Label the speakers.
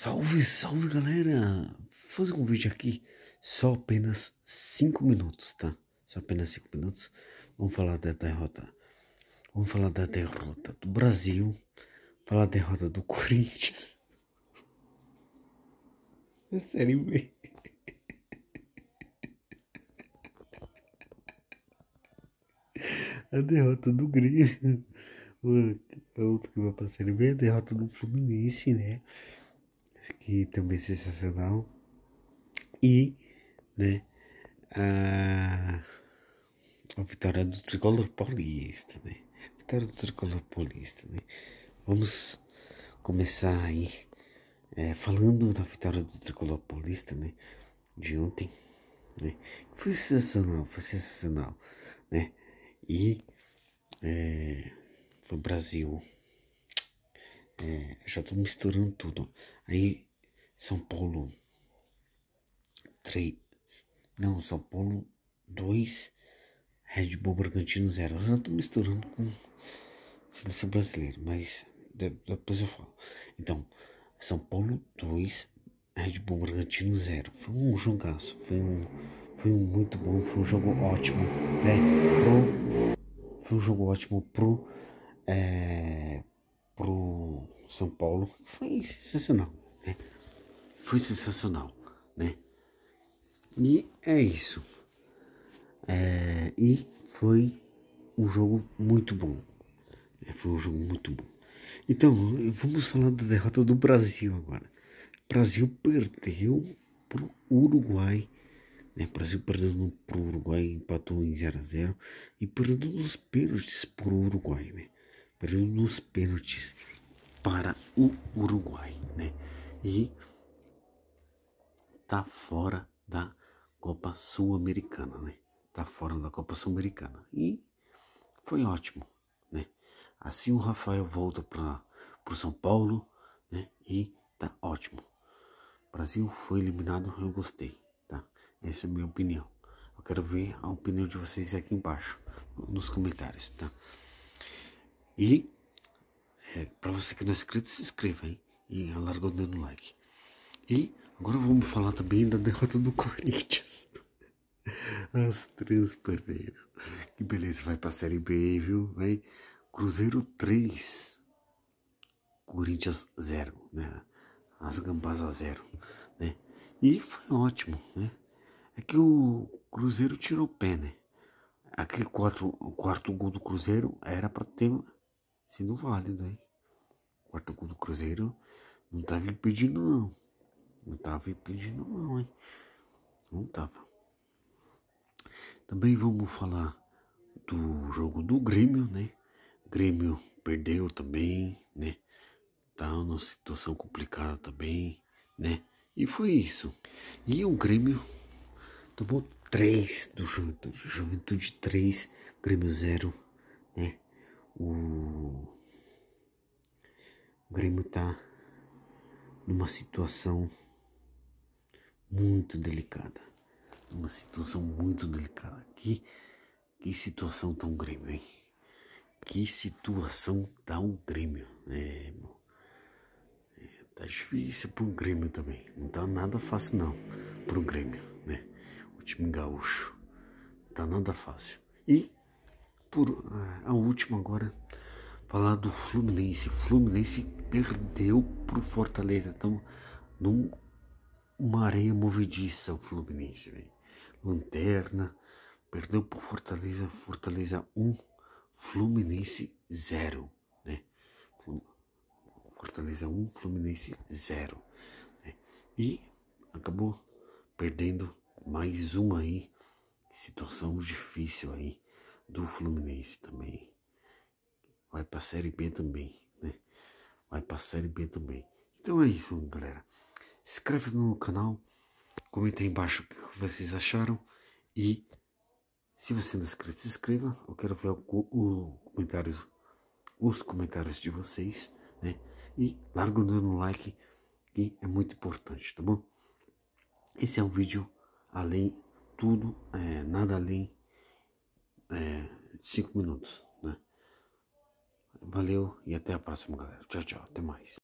Speaker 1: Salve, salve galera! Vou fazer um vídeo aqui só apenas 5 minutos, tá? Só apenas 5 minutos. Vamos falar da derrota. Vamos falar da derrota do Brasil. Falar da derrota do Corinthians. É sério mesmo. A derrota do Grêmio. É outro que vai pra Série B. A derrota do Fluminense, né? que também é sensacional. E, né, a, a vitória do tricolor paulista, né? vitória do tricolor paulista, né? Vamos começar aí é, falando da vitória do tricolor paulista, né? De ontem, né? Foi sensacional, foi sensacional, né? E é, o Brasil é, já estou misturando tudo. Aí, São Paulo 3. Não, São Paulo 2, Red Bull Bragantino 0. Eu já estou misturando com seleção brasileira, mas depois eu falo. Então, São Paulo 2, Red Bull Bragantino 0. Foi um jogaço, foi um, foi um muito bom, foi um jogo ótimo, né? Pro, foi um jogo ótimo pro. É, pro São Paulo foi sensacional, né? Foi sensacional, né? E é isso. É, e foi um jogo muito bom. É, foi um jogo muito bom. Então, vamos falar da derrota do Brasil agora. O Brasil perdeu pro Uruguai. Né? O Brasil perdeu pro Uruguai, empatou em 0 a 0 e perdeu os pênaltis pro Uruguai, né? nos pênaltis para o Uruguai, né? E tá fora da Copa Sul-Americana, né? Tá fora da Copa Sul-Americana. E foi ótimo, né? Assim o Rafael volta para o São Paulo, né? E tá ótimo. O Brasil foi eliminado, eu gostei, tá? Essa é a minha opinião. Eu quero ver a opinião de vocês aqui embaixo, nos comentários, tá? E é, para você que não é inscrito, se inscreva hein? e alarga dando like. E agora vamos falar também da derrota do Corinthians. As três primeiras. Que beleza, vai pra Série B, viu? Vai. Cruzeiro 3, Corinthians 0, né? As gambás a 0, né? E foi ótimo, né? É que o Cruzeiro tirou o pé, né? Aquele quatro, o quarto gol do Cruzeiro era para ter sendo válido, hein? O gol do Cruzeiro não tava impedindo, não. Não tava impedindo, não, hein? Não tava. Também vamos falar do jogo do Grêmio, né? Grêmio perdeu também, né? Tá numa situação complicada também, né? E foi isso. E o Grêmio tomou 3 do Juventude. Juventude 3, Grêmio 0, né? O Grêmio está numa situação muito delicada. Uma situação muito delicada. Que, que situação tão Grêmio, hein? Que situação tão Grêmio. É, é, tá difícil pro Grêmio também. Não tá nada fácil não pro Grêmio, né? O time gaúcho. Não tá nada fácil. E por a última agora falar do Fluminense. Fluminense perdeu pro Fortaleza. Então, num uma areia movediça o Fluminense, velho. Lanterna, perdeu pro Fortaleza, Fortaleza 1, Fluminense 0, né? Fortaleza 1, Fluminense 0. Né? E acabou perdendo mais uma aí, situação difícil aí do Fluminense também vai para a Série B também, né? Vai para a Série B também. Então é isso, galera. Se inscreve no canal, comenta aí embaixo o que vocês acharam e se você não é inscrito, se inscreva. Eu quero ver o, o comentários, os comentários de vocês, né? E larga o like, que é muito importante, tá bom? Esse é um vídeo além, tudo, é, nada além é, de 5 minutos. Valeu e até a próxima, galera. Tchau, tchau. Até mais.